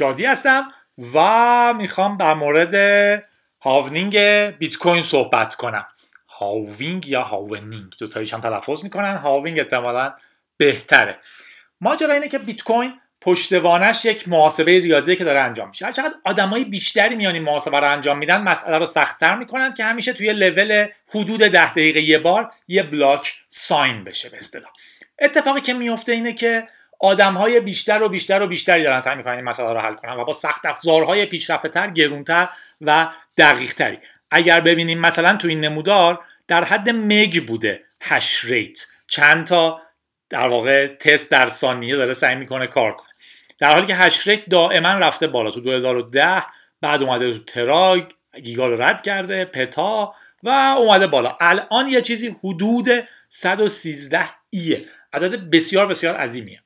جادی هستم و میخوام در مورد هاونینگ بیت کوین صحبت کنم هاوینگ یا هاونینگ دو تایش هم تلفظ میکنن هاوینگ احتمالا بهتره ماجرا اینه که بیت کوین پشتوانش یک محاسبه ریاضیه که داره انجام میشه هرچقدر آدمای بیشتری میان این محاسبه رو انجام میدن مسئله رو سختتر میکنن که همیشه توی لول حدود ده دقیقه یه بار یه بلاک ساین بشه به اصطلاح اتفاقی که میفته اینه که آدم های بیشتر و بیشتر و بیشتری دارن سعی میکنن این مسئله رو حل کنن و با سخت افزارهای پیشرفته تر گرونتر و دقیق تری اگر ببینیم مثلا تو این نمودار در حد مگ بوده هش ریت چند تا در واقع تست در ثانیه داره سعی میکنه کار کنه در حالی که هش ریت دائما رفته بالا تو 2010 بعد اومده تو تراگ گیگا رو رد کرده پتا و اومده بالا الان یه چیزی حدود 113 ایه عدد بسیار بسیار عظیمیه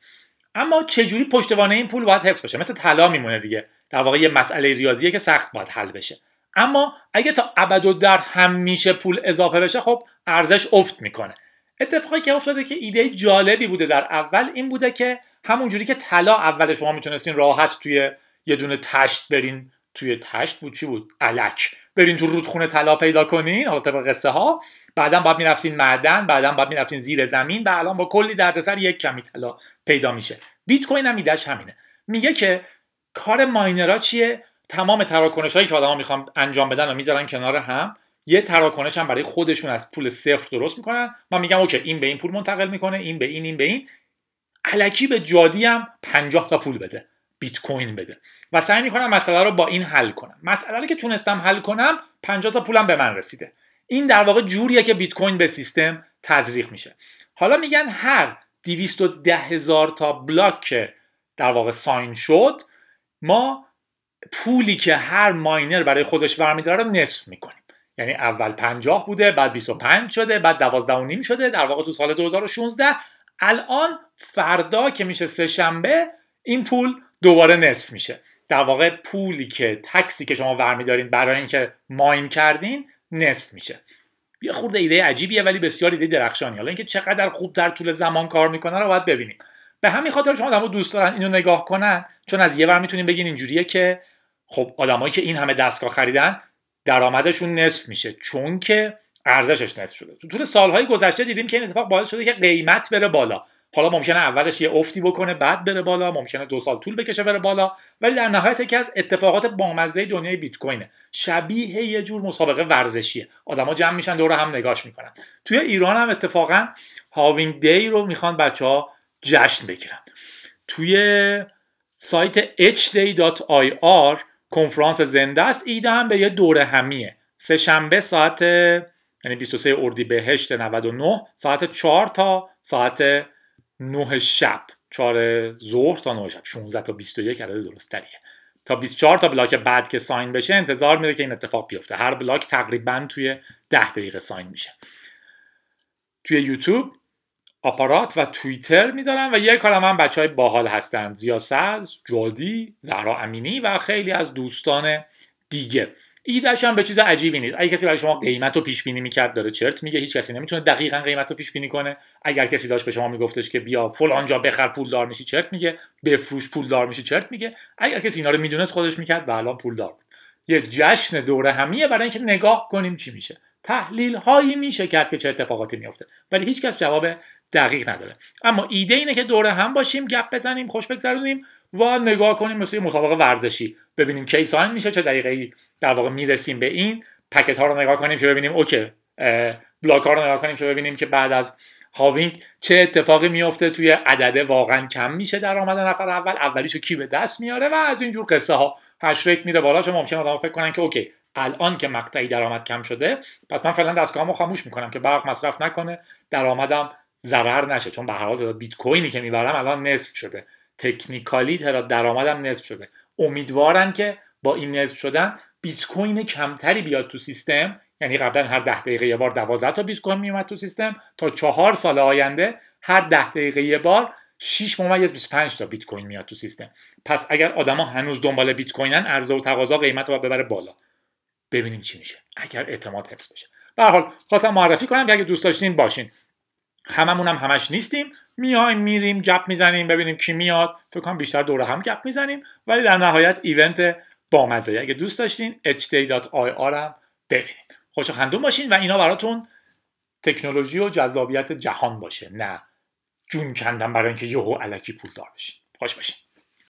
اما چجوری پشتوانه این پول باید حفظ بشه مثل طلا میمونه دیگه در واقع یه مسئله ریاضیه که سخت باید حل بشه اما اگه تا ابد و در همیشه پول اضافه بشه خب ارزش افت میکنه اتفاقی که افتاده که ایده جالبی بوده در اول این بوده که همونجوری که طلا اول شما میتونستین راحت توی یه دونه تشت برین توی تشت بود چی بود الک برین تو رودخونه طلا پیدا کنین حالا طبق قصه ها بعدا باید میرفتین معدن بعدا باید میرفتین زیر زمین و الان با کلی دردسر یک کمی طلا پیدا میشه بیت کوین هم همینه میگه که کار ماینرها چیه تمام تراکنش هایی که آدما میخوان انجام بدن و میذارن کنار هم یه تراکنش هم برای خودشون از پول صفر درست میکنن من میگم اوکی این به این پول منتقل میکنه این به این این به این علکی به جادی هم 50 تا پول بده بیت کوین بده و سعی میکنم مسئله رو با این حل کنم مسئله رو که تونستم حل کنم 50 تا پولم به من رسیده این در واقع جوریه که بیت کوین به سیستم تزریق میشه حالا میگن هر 210 هزار تا بلاک که در واقع ساین شد ما پولی که هر ماینر برای خودش ورمیداره رو نصف میکنیم یعنی اول 50 بوده بعد 25 شده بعد 12 و نیم شده در واقع تو سال 2016 الان فردا که میشه سه شنبه این پول دوباره نصف میشه در واقع پولی که تکسی که شما ورمیدارین برای اینکه ماین کردین نصف میشه یه خورده ایده عجیبیه ولی بسیار ایده درخشانی حالا اینکه چقدر خوب در طول زمان کار میکنن رو باید ببینیم به همین خاطر شما آدمو دوست دارن اینو نگاه کنن چون از یه ور میتونیم بگین اینجوریه که خب آدمایی که این همه دستگاه خریدن درآمدشون نصف میشه چون که ارزشش نصف شده تو طول سالهای گذشته دیدیم که این اتفاق باعث شده که قیمت بره بالا حالا ممکنه اولش یه افتی بکنه بعد بره بالا ممکنه دو سال طول بکشه بره بالا ولی در نهایت یکی از اتفاقات بامزه دنیای بیت کوینه شبیه یه جور مسابقه ورزشیه آدما جمع میشن دور هم نگاش میکنن توی ایران هم اتفاقا هاوینگ دی رو میخوان بچه ها جشن بگیرن توی سایت hday.ir کنفرانس زنده است ایده هم به یه دوره همیه سه شنبه ساعت یعنی 23 اردیبهشت 99 ساعت 4 تا ساعت 9 شب 4 ظهر تا 9 شب 16 تا 21 عدد درست تریه تا 24 تا بلاک بعد که ساین بشه انتظار میره که این اتفاق بیفته هر بلاک تقریبا توی 10 دقیقه ساین میشه توی یوتیوب آپارات و توییتر میذارم و یک کارم هم بچه های باحال هستن زیاسز، جادی، زهرا امینی و خیلی از دوستان دیگه ایدهش هم به چیز عجیبی نیست اگه کسی برای شما قیمت رو پیش بینی میکرد داره چرت میگه هیچ کسی نمیتونه دقیقا قیمت رو پیش بینی کنه اگر کسی داشت به شما میگفتش که بیا فلان جا بخر پولدار میشی چرت میگه بفروش دار میشی چرت میگه اگر کسی اینا رو میدونست خودش میکرد و الان پولدار بود یه جشن دوره همیه برای اینکه نگاه کنیم چی میشه تحلیل هایی میشه کرد که چه اتفاقاتی میفته ولی هیچکس جواب دقیق نداره اما ایده اینه که دوره هم باشیم گپ بزنیم خوش بگذرونیم و نگاه کنیم مثل مسابقه ورزشی ببینیم کی ساین میشه چه دقیقه ای در واقع میرسیم به این پکت ها رو نگاه کنیم که ببینیم اوکی بلاک ها رو نگاه کنیم که ببینیم که بعد از هاوینگ چه اتفاقی میفته توی عدده واقعا کم میشه درآمد نفر اول اولیشو کی به دست میاره و از اینجور قصه ها هشریت میره بالا چون ممکنه آدم فکر کنن که اوکی الان که مقطعی درآمد کم شده پس من فعلا دستگاهمو خاموش میکنم که برق مصرف نکنه درآمدم ضرر نشه چون به هر حال بیت کوینی که میبرم الان نصف شده تکنیکالی درآمدم نصف شده امیدوارم که با این نصف شدن بیت کوین کمتری بیاد تو سیستم یعنی قبلا هر ده دقیقه یه بار 12 تا بیت کوین میومد تو سیستم تا چهار سال آینده هر ده دقیقه یه بار 6 ممیز 25 تا بیت کوین میاد تو سیستم پس اگر آدما هنوز دنبال بیت کوینن عرضه و تقاضا قیمت رو ببره بالا ببینیم چی میشه اگر اعتماد حفظ بشه به حال خواستم معرفی کنم که اگه دوست داشتین باشین هممون هم همش نیستیم میایم میریم گپ میزنیم ببینیم کی میاد فکر کنم بیشتر دوره هم گپ میزنیم ولی در نهایت ایونت بامزه اگه دوست داشتین hday.ir هم ببینید خوش خندون باشین و اینا براتون تکنولوژی و جذابیت جهان باشه نه جون کندم برای اینکه یهو علکی پولدار بشین خوش باشین